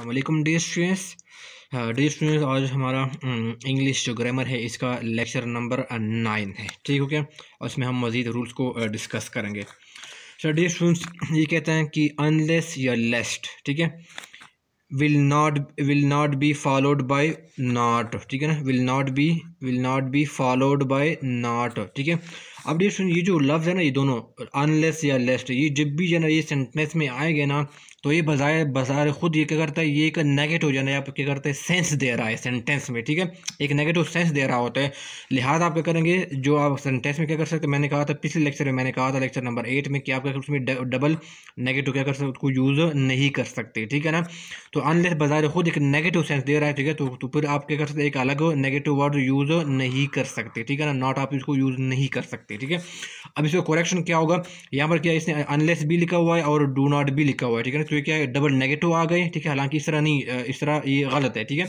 अल्लाम D students D students आज हमारा इंग्लिश um, जो ग्रामर है इसका लेक्चर नंबर नाइन है ठीक हो और इसमें हम मज़ीद रूल्स को डिस्कस uh, करेंगे सर डी स्टूडेंट्स ये कहते हैं कि अनलेस या लेस्ट ठीक है will not will not be followed by not ठीक है ना will not be will not be followed by not ठीक है अब डी स्टूडेंट ये जो लफ्ज़ है ना ये दोनों अनलेस या लेस्ट ये जब भी जो ना ये सेंटेंस में आएंगे ना तो ये बजाय बाज़ार ख़ुद ये क्या करता है ये एक नेगेटिव यानी आप क्या करते हैं सेंस दे रहा है सेंटेंस में ठीक है एक नेगेटिव सेंस दे रहा होता है लिहाजा आप क्या करेंगे जो आप सेंटेंस में क्या कर सकते हैं मैंने कहा था पिछले लेक्चर में मैंने कहा था लेक्चर नंबर एट में कि आप क्या उसमें डबल नेगेटिव क्या कर सकते उसको यूज़ नहीं कर सकते ठीक है ना तो अनलेस बाज़ार ख़ुद एक नेगेटिव सेंस दे रहा है ठीक है तो, तो फिर आप क्या कर सकते एक अलग नेगेटिव वर्ड यूज़ नहीं कर सकते ठीक है ना नॉट आप इसको यूज़ नहीं कर सकते ठीक है अब इसका कोरेक्शन क्या होगा यहाँ पर क्या इसने अनलेस भी लिखा हुआ है और डू नॉट भी लिखा हुआ है ठीक है तो क्या है डबल नेगेटिव आ गए ठीक है हालांकि इस तरह नहीं इस तरह ये गलत है ठीक है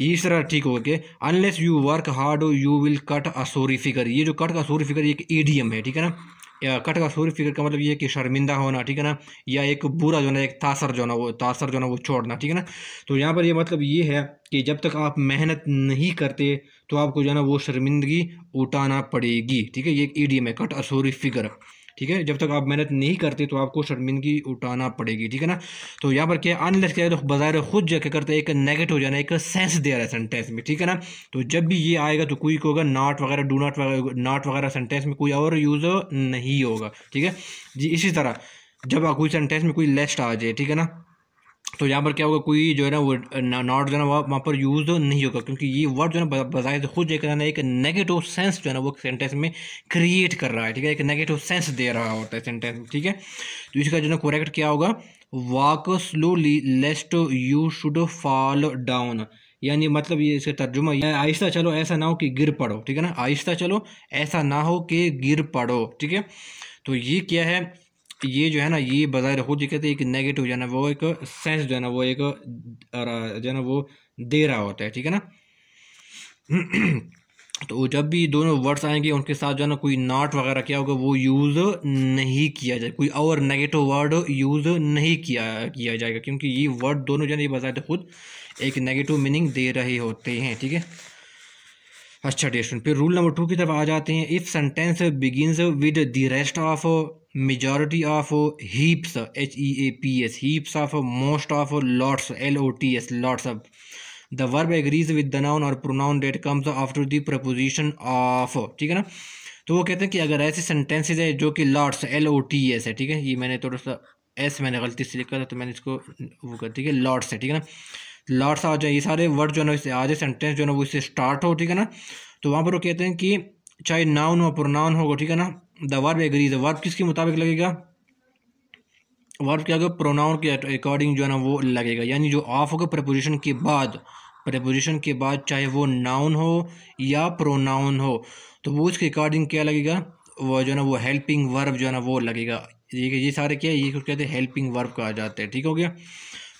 ये इस तरह ठीक हो गया unless you work hard you will cut a sorry figure ये जो कट का सोरी फिगर एक ईडीएम है ठीक है ना कट का सोरी फिगर का मतलब ये कि शर्मिंदा होना ठीक है ना या एक बुरा जो ना एक तासर जो ना वो तासर जो ना वो छोड़ना ठीक है ना तो यहाँ पर ये मतलब ये है कि जब तक आप मेहनत नहीं करते तो आपको जो है ना वो शर्मिंदगी उठाना पड़ेगी ठीक है ये एक ईडीएम है कट असोरी फिगर ठीक है जब तक आप मेहनत नहीं करते तो आपको शर्मिंदगी उठाना पड़ेगी ठीक है ना तो यहाँ पर क्या अनलेस क्या तो बाजार खुद क्या करते एक नेगेट हो जाना एक सेंस दे रहा है सेंटेंस में ठीक है ना तो जब भी ये आएगा तो कोई को होगा नॉट वगैरह डू नॉट वगैरह नॉट वगैरह सेंटेंस में कोई और यूज़ नहीं होगा ठीक है जी इसी तरह जब कोई सेंटेंस में कोई लेस्ट आ जाए ठीक है ना तो यहाँ पर क्या होगा कोई जो है ना वो नॉट जो है ना वहाँ पर यूज़ नहीं होगा क्योंकि ये वर्ड जो है ना बजाय खुद एक ना एक नेगेटिव सेंस जो है ना वो सेंटेंस में क्रिएट कर रहा है ठीक है एक नेगेटिव सेंस दे रहा होता है सेंटेंस ठीक है तो इसका जो है ना कोरेक्ट क्या होगा walk slowly lest you should fall down यानी मतलब ये इसका तर्जुमा आहिस्ता चलो ऐसा ना हो कि गिर पड़ो ठीक है ना आहिस्ता चलो ऐसा ना हो कि गिर पड़ो ठीक है तो ये क्या है ये जो है ना ये बाज़ाहिर खुद ही कहते हैं कि नेगेटिव जो है ना वो एक सेंस जो है ना वो एक जो है ना वो दे रहा होता है ठीक है ना तो जब भी दोनों वर्ड्स आएंगे उनके साथ जो है ना कोई नॉट वगैरह क्या होगा वो यूज़ नहीं किया जाए कोई और नेगेटिव वर्ड यूज़ नहीं किया किया जाएगा क्योंकि ये वर्ड दोनों जो है ये बाहर खुद एक नेगेटिव मीनिंग दे रहे होते हैं ठीक है अच्छा डेस्ट फिर रूल नंबर टू की तरफ आ जाते हैं if sentence begins with the rest of majority of heaps H E A P S heaps of most of lots L O T S lots of the verb agrees with the noun और pronoun that comes after the preposition of ठीक है ना तो वो कहते हैं कि अगर ऐसे सेंटेंसेज है जो कि lots L O T S है ठीक है ये मैंने थोड़ा सा एस मैंने गलती से लिखा था तो मैंने इसको वो कर ठीक है लॉट्स है ठीक है ना लॉर्ड्स आ जाए ये सारे वर्ड जो है ना इससे आधे सेंटेंस जो है ना वो इससे स्टार्ट हो ठीक है ना तो वहाँ पर वो कहते हैं कि चाहे नाउन हो प्रोनाउन होगा ठीक है ना the verb agree the verb किसके मुताबिक लगेगा वर्ब क्या होगा प्रोनाउन के अकॉर्डिंग जो है ना वो लगेगा यानी जो ऑफ होगा प्रपोजिशन के बाद प्रपोजिशन के बाद चाहे वो नाउन हो या प्रोनाउन हो तो वो उसके अकॉर्डिंग क्या लगेगा वो जो है ना वो हेल्पिंग वर्ब जो है ना वो लगेगा ये ये सारे क्या है ये कहते हैं हेल्पिंग वर्ब कहा जाता है ठीक हो गया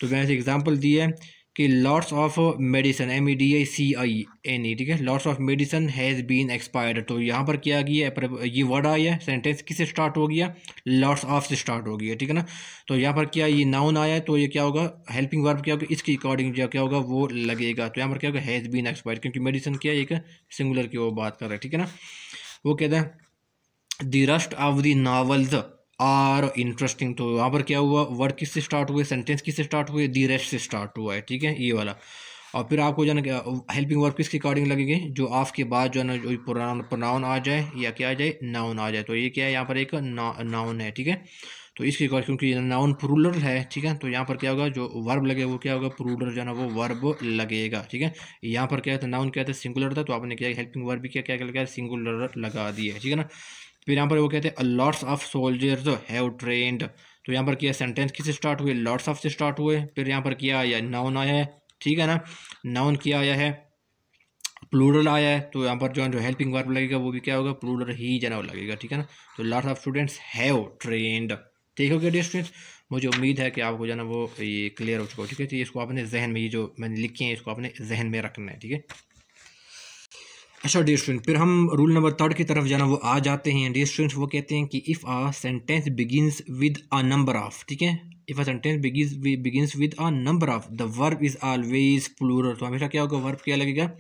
तो मैंने एग्जाम्पल दी है कि lots of medicine M E D I C I N E ठीक है lots of medicine has been expired तो यहाँ पर क्या गया ये वर्ड आया है सेंटेंस किस से स्टार्ट हो गया लॉट्स ऑफ से स्टार्ट हो गया ठीक है ना तो यहाँ पर क्या ये नाउन आया है तो ये क्या होगा हेल्पिंग वर्ब क्या होगा इसके अकॉर्डिंग जो क्या होगा वो लगेगा तो यहाँ पर क्या होगा हैज़ बीन एक्सपायर्ड क्योंकि मेडिसन क्या एक सिंगुलर की वो बात कर रहा है ठीक है ना वो कहते हैं the rest of the novels are interesting तो यहाँ पर क्या हुआ वर्ड किससे स्टार्ट हुए सेंटेंस किससे स्टार्ट हुए दी रेस्ट से स्टार्ट हुआ है ठीक है ये वाला और फिर आपको जो है हेल्पिंग वर्ब किसके अकॉर्डिंग लगेगी जो आफ के बाद जो है ना जो प्रोनाउन आ जाए या क्या आ जाए नाउन आ जाए तो ये क्या है यहाँ पर एक ना, नाउन है ठीक है तो इसके अकॉर्डिंग क्योंकि नाउन प्रूलर है ठीक है तो यहाँ पर क्या होगा जो वर्ब लगेगा वो क्या होगा प्रूलर जो है वो वर्ब लगेगा ठीक है यहाँ पर क्या था नाउन तो क्या था सिंगुलर था तो आपने क्या हेल्पिंग वर्ब भी क्या क्या लगा सिंगुलर लगा दिया है ठीक है ना फिर तो यहाँ पर वो कहते हैं lots of soldiers have trained तो यहाँ पर किया सेंटेंस किस स्टार्ट हुए लॉट्स ऑफ से स्टार्ट हुए फिर यहाँ पर किया आया नाउन आया है ठीक है ना नाउन किया आया है प्लूरल आया है तो यहाँ पर जो जो हेल्पिंग वर्ब लगेगा वो भी क्या होगा प्लूरल ही जना लगेगा ठीक है ना तो lots of students have trained ठीक हो गया मुझे उम्मीद है कि आपको जो ना वो ये क्लियर हो चुका हो ठीक है तो इसको आपने जहन में ये जो मैंने लिखे हैं इसको आपने जहन में रखना है ठीक है अच्छा डी स्टूडेंट फिर हम रूल नंबर थर्ड की तरफ जाना वो आ जाते हैं डी स्टूडेंट्स वो कहते हैं कि if a sentence begins with a number of ठीक है if a sentence begins begins with a number of the verb is always plural तो हमेशा क्या होगा वर्ब क्या लगेगा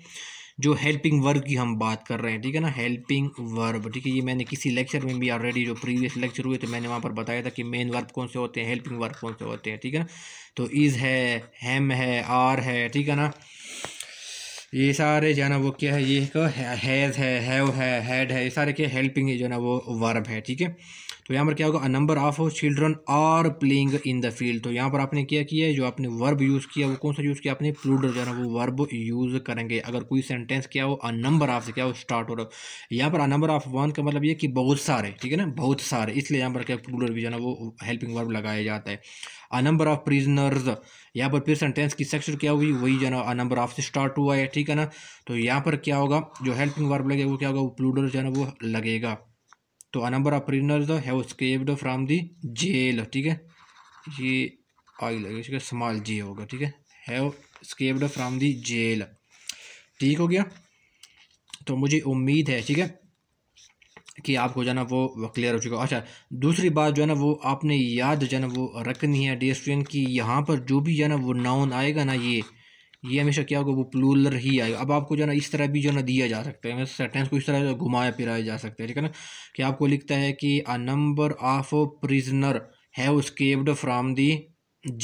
जो हेल्पिंग वर्ब की हम बात कर रहे हैं ठीक है ना हेल्पिंग वर्ब ठीक है ये मैंने किसी लेक्चर में भी ऑलरेडी जो प्रीवियस लेक्चर हुए तो मैंने वहाँ पर बताया था कि मेन वर्ब कौन से होते हैं हेल्पिंग वर्ब कौन से होते हैं ठीक है ना तो इज़ है हेम है आर है ठीक है ना ये सारे जो है ना वो क्या है ये एक हैज़ है हैव है हेड है ये सारे के हेल्पिंग है जो है ना वो वर्ब है ठीक है तो यहाँ पर क्या होगा a number of children are playing in the field तो यहाँ पर आपने क्या किया जो आपने वर्ब यूज़ किया वो कौन सा यूज़ किया आपने प्लूडर जो है वो वर्ब यूज़ करेंगे अगर कोई सेंटेंस क्या हो अ नंबर ऑफ से क्या हो स्टार्ट हो रहा है यहाँ पर अ नंबर ऑफ वन का मतलब ये कि बहुत सारे ठीक है ना बहुत सारे इसलिए यहाँ पर क्या प्लूडर भी जो है वो हेल्पिंग वर्ब लगाया जाता है अ नंबर ऑफ प्रिजनर्स यहाँ पर फिर सेंटेंस की सेक्शन क्या हुई वही जो है नंबर ऑफ से स्टार्ट हुआ है ठीक है ना तो यहाँ पर क्या होगा जो हेल्पिंग वर्ब लगेगा वो क्या होगा वो प्लूडर जो है ना वो लगेगा तो a number of prisoners has escaped from the jail ठीक है ये आई लगे ठीक है स्मॉल जे होगा ठीक है have escaped from the jail ठीक हो गया तो मुझे उम्मीद है ठीक है कि आपको जो है ना वो क्लियर हो चुका अच्छा दूसरी बात जो है ना वो आपने याद जो है ना वो रखनी है टी एन की यहाँ पर जो भी जो है ना वो नाउन आएगा ना ये ये हमेशा क्या होगा वो प्लूलर ही आएगा अब आपको जो ना इस तरह भी जो ना दिया जा सकता है सेंटेंस मतलब को इस तरह घुमाया फिराया जा सकता है ठीक है ना कि आपको लिखता है कि a number of prisoner has escaped from the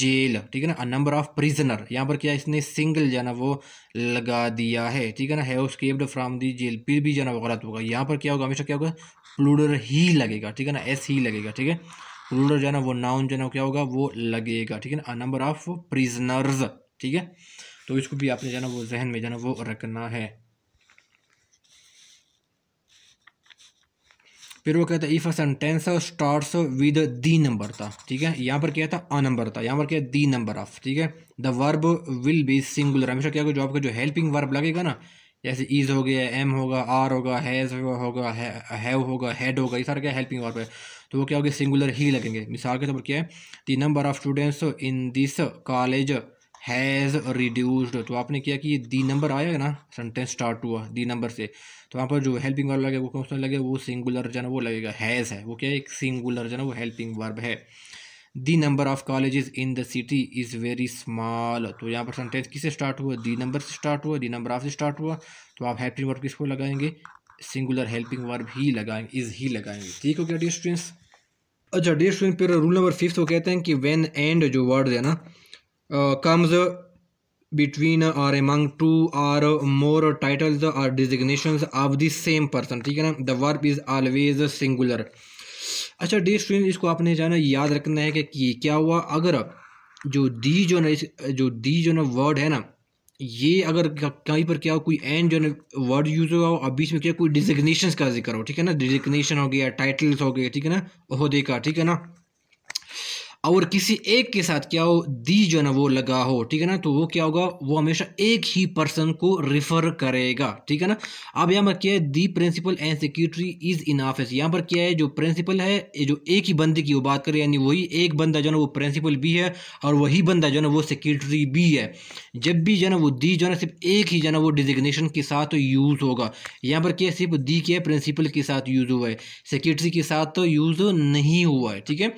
jail ठीक है ना अ नंबर ऑफ प्रिजनर यहाँ पर क्या इसने सिंगल जो ना वो लगा दिया है ठीक है ना है स्केप्ड फ्राम दी जेल फिर भी जो ना गलत होगा यहाँ पर क्या होगा हमेशा क्या होगा प्लूलर ही लगेगा ठीक है ना एस ही लगेगा ठीक है प्लूलर जो है ना वो नाउन जो है ना क्या होगा वो लगेगा ठीक है ना अ नंबर ऑफ प्रिजनर्स ठीक है तो इसको भी आपने जाना वो जहन में जाना वो रखना है फिर वो कहता है if a sentence start with the number था ठीक है यहाँ पर क्या था अ नंबर था यहाँ पर क्या दी नंबर ऑफ ठीक है the verb will be singular हमेशा क्या जो आपका जो हेल्पिंग वर्ब लगेगा ना जैसे ईज हो गया एम होगा आर होगा हैज़ होगा हैव होगा हेड होगा ये सारे क्या हेल्पिंग वर्ब है तो वो क्या होगा सिंगुलर ही लगेंगे मिसाल के तौर पर क्या है the number of students in this college has reduced तो आपने किया कि ये दी नंबर आया ना सेंटेंस स्टार्ट हुआ दी नंबर से तो वहाँ पर जो हेल्पिंग वर्ब लगे वो कौन सा लगेगा वो सिंगुलर जो वो लगेगा हैज़ है वो क्या है एक सिंगुलर जो वो हेल्पिंग वर्ब है the number of colleges in the city is very small तो यहाँ पर सेंटेंस किससे स्टार्ट हुआ दी नंबर से स्टार्ट हुआ दी नंबर ऑफ से स्टार्ट हुआ तो आप हेल्पिंग वर्ब किसको लगाएंगे सिंगुलर हेल्पिंग वर्ब ही लगाएंगे इज़ ही लगाएंगे ठीक हो गया डियर स्टूडेंट्स अच्छा डियर स्टूडेंट फिर रूल नंबर फिफ्थ वो कहते हैं कि वेन एंड जो वर्ड है ना Uh, comes between or uh, among two or more titles or designations of the same person ठीक है ना the verb is always singular अच्छा डी स्ट्रीन इसको आपने जाना याद रखना है कि क्या हुआ अगर जो दी जो ना जो दी जो ना वर्ड है ना ये अगर कहीं पर क्या हो कोई एन जो ना वर्ड यूज़ हुआ हो और बीच में क्या कोई डिजिग्नेशन का जिक्र हो ठीक है ना डिजिग्नेशन हो गया टाइटल्स हो गए ठीक है ना ओहदे का ठीक है ना और किसी एक के साथ क्या हो दी जो ना वो लगा हो ठीक है ना तो वो क्या होगा वो हमेशा एक ही पर्सन को रिफर करेगा ठीक है ना अब यहाँ पर क्या है the principal and security is in office यहाँ पर क्या है जो प्रिंसिपल है जो एक ही बंदे की वो बात करें यानी वही एक बंदा जो ना वो प्रिंसिपल भी है और वही बंदा जो ना वो सिक्योरिटी भी है जब भी जो ना वो दी जो ना सिर्फ एक ही जो ना वो डिजिग्नेशन के साथ तो यूज़ होगा यहाँ पर क्या है सिर्फ दी क्या है प्रिंसिपल के साथ यूज़ हुआ है सिक्योरिटी के साथ तो यूज़ नहीं हुआ है ठीक है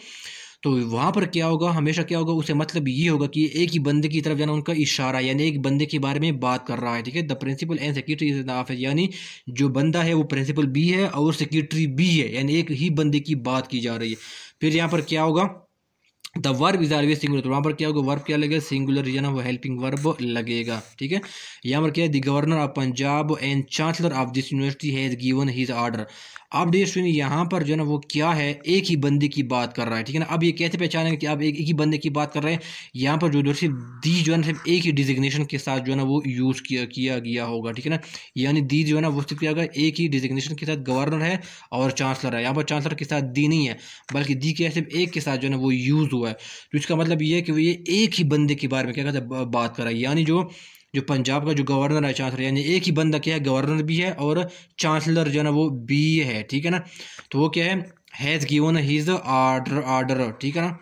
तो वहाँ पर क्या होगा हमेशा क्या होगा उसे मतलब ये होगा कि एक ही बंदे की तरफ जाना उनका इशारा यानी एक बंदे के बारे में बात कर रहा है ठीक है the principal and secretary is the office यानी जो बंदा है वो प्रिंसिपल भी है और सेक्रेटरी भी है यानी एक ही बंदे की बात की जा रही है फिर यहाँ पर क्या होगा the verb is always singular तो वहाँ पर क्या होगा वर्ब क्या लगेगा सिंगुलर जो वो हेल्पिंग वर्ब लगेगा ठीक है यहाँ पर क्या है the governor of Punjab and chancellor of this university has given his order अब डी सुनिए यहाँ पर जो है ना वो क्या है एक ही बंदे की बात कर रहा है ठीक है ना अब ये कैसे पहचानेंगे कि आप एक, एक ही बंदे की बात कर रहे हैं यहाँ पर जो जो सिर्फ दी जो है ना सिर्फ एक ही डिजिग्नेशन के साथ जो है ना वो यूज़ किया किया गया होगा ठीक है ना यानी दी जो है ना वो सिर्फ क्या होगा एक ही डिजिग्नेशन के साथ गवर्नर है और चांसलर है यहाँ पर चांसलर के साथ दी नहीं है बल्कि दी क्या सिर्फ एक के साथ जो है ना वो यूज़ हुआ है तो इसका मतलब ये है कि वो ये एक ही बंदे के बारे में क्या कहते हैं बात कर रहा है यानी जो जो पंजाब का जो गवर्नर है चांसलर यानी एक ही बंदा क्या है गवर्नर भी है और चांसलर जो है ना वो बी है ठीक है ना तो वो क्या है has given his order order ठीक है ना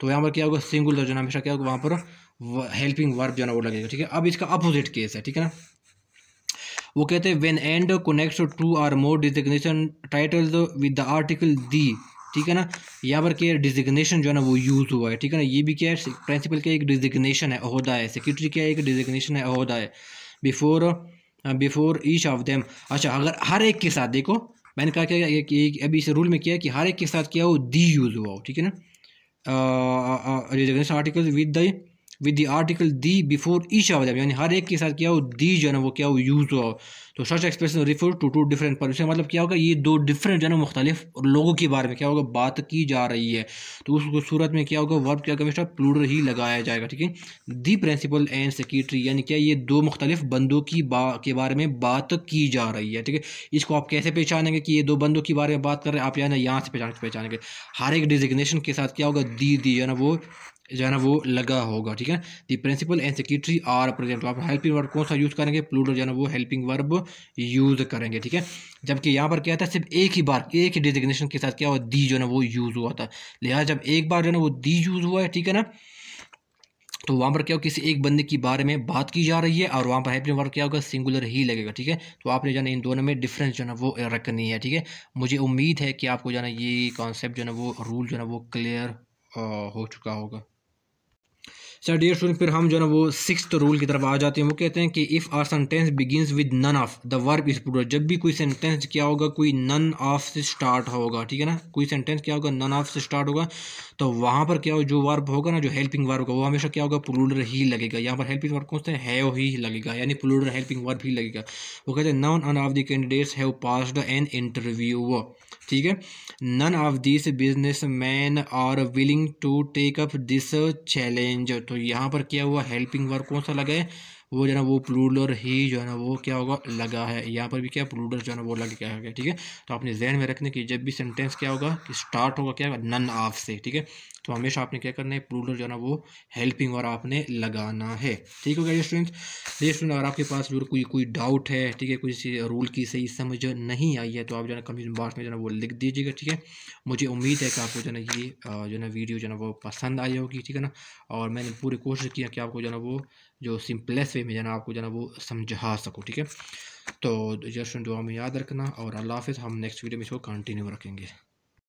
तो यहाँ पर क्या होगा सिंगुलर जो है हमेशा क्या होगा वहाँ पर हेल्पिंग वर्ब जो है ना वो लगेगा ठीक है अब इसका अपोजिट केस है ठीक है ना वो कहते हैं when and connect two or more designation title with the article the ठीक है ना यहाँ पर क्या डिजिग्नेशन जो है ना वो यूज़ हुआ है ठीक है ना ये भी क्या है प्रिंसिपल क्या एक डिजिग्नेशन है अहदा है सेक्रेटरी क्या एक डिजिग्नेशन है अहदा है before before each of them अच्छा अगर हर एक के साथ देखो मैंने कहा क्या कि अभी इस रूल में किया कि हर एक के साथ क्या हो दी यूज़ हुआ हो ठीक है ना designation article with the with the article the before each आवाज यानी हर एक के साथ क्या हो दी जो है ना वो क्या हो यूज़ हुआ तो such expression refer to to different पर इसका मतलब क्या होगा ये दो डिफरेंट जो है ना मुख्तलिफ लोगों के बारे में क्या होगा बात की जा रही है तो उस सूरत में क्या होगा वर्ब क्या कमिश्नर प्लूडर ही लगाया जाएगा ठीक है दी प्रिंसिपल एंड सेक्रेटरी यानी क्या ये दो मुख्तलिफ बंदों की बा के बारे में बात की जा रही है ठीक है इसको आप कैसे पहचानेंगे कि ये दो बंदों के बारे में बात कर रहे हैं आप या ना यहाँ से पहचान पहचानेंगे हर एक डिजिग्नेशन के साथ क्या होगा दी दी जो है ना वो जो है ना वो लगा होगा ठीक है the principal and secretary are present तो आप हेल्पिंग वर्ब कौन सा यूज़ करेंगे प्लूडो जो है ना वो हेल्पिंग वर्ब यूज़ करेंगे ठीक है जबकि यहाँ पर क्या था सिर्फ एक ही बार एक ही डिजिग्नेशन के साथ क्या हुआ दी जो है ना वो यूज़ हुआ था लिहाजा जब एक बार जो है ना वो दी यूज़ हुआ है ठीक है ना तो वहाँ पर क्या हो किसी एक बंदे के बारे में बात की जा रही है और वहाँ पर हेल्पिंग वर्ब क्या होगा सिंगुलर ही लगेगा ठीक है तो आपने जाना इन दोनों में डिफरेंस जो है वो रखनी है ठीक है मुझे उम्मीद है कि आपको जाना ये कॉन्सेप्ट जो है ना वो रूल जो है ना वो क्लियर हो चुका होगा सर डियर स्टूडेंट फिर हम जो ना वो सिक्स रूल की तरफ आ जाते हैं वो कहते हैं कि if are sentence begins with none of the verb is plural जब भी कोई सेंटेंस क्या होगा कोई नन ऑफ से स्टार्ट होगा ठीक है ना कोई सेंटेंस क्या होगा नन ऑफ से स्टार्ट होगा तो वहाँ पर क्या हो जो वर्ब होगा ना जो हेल्पिंग वर्ब होगा वो हमेशा क्या होगा प्लूरल ही लगेगा यहाँ पर हेल्पिंग वर्ब कौन सा है ही लगेगा यानी प्लूरल हेल्पिंग वर्ब ही लगेगा वो कहते हैं none uh of the candidates have passed an interview ठीक है none of this businessman are willing to take up this challenge तो यहाँ पर किया हुआ हेल्पिंग वर्ब कौन सा लगा है वो जो है ना वो प्लूडर ही जो है ना वो क्या होगा लगा है यहाँ पर भी क्या प्लूडर जो है ना वो लग गया है ठीक है तो आपने जहन में रखने की जब भी सेंटेंस क्या होगा कि स्टार्ट होगा क्या होगा नन ऑफ से ठीक है तो हमेशा आपने क्या करना है प्लूडर जो है ना वो हेल्पिंग और आपने लगाना है ठीक हो गया स्टूडेंट्स ये स्टूडेंट अगर आपके पास जो कोई कोई डाउट है ठीक है कोई रूल की सही समझ नहीं आई है तो आप जो है ना कमेंट बॉक्स में जो है ना वो लिख दीजिएगा ठीक है मुझे उम्मीद है कि आपको जो है ना ये जो है ना वीडियो जो है ना वो पसंद आई होगी ठीक है ना और मैंने पूरी कोशिश किया कि आपको जो है ना वो जो सिंपलेस वे में जाना आपको जाना वो समझा सकूँ ठीक है तो जस्ट दुआ में याद रखना और अल्लाह हाफ़ हम नेक्स्ट वीडियो में इसको कंटिन्यू रखेंगे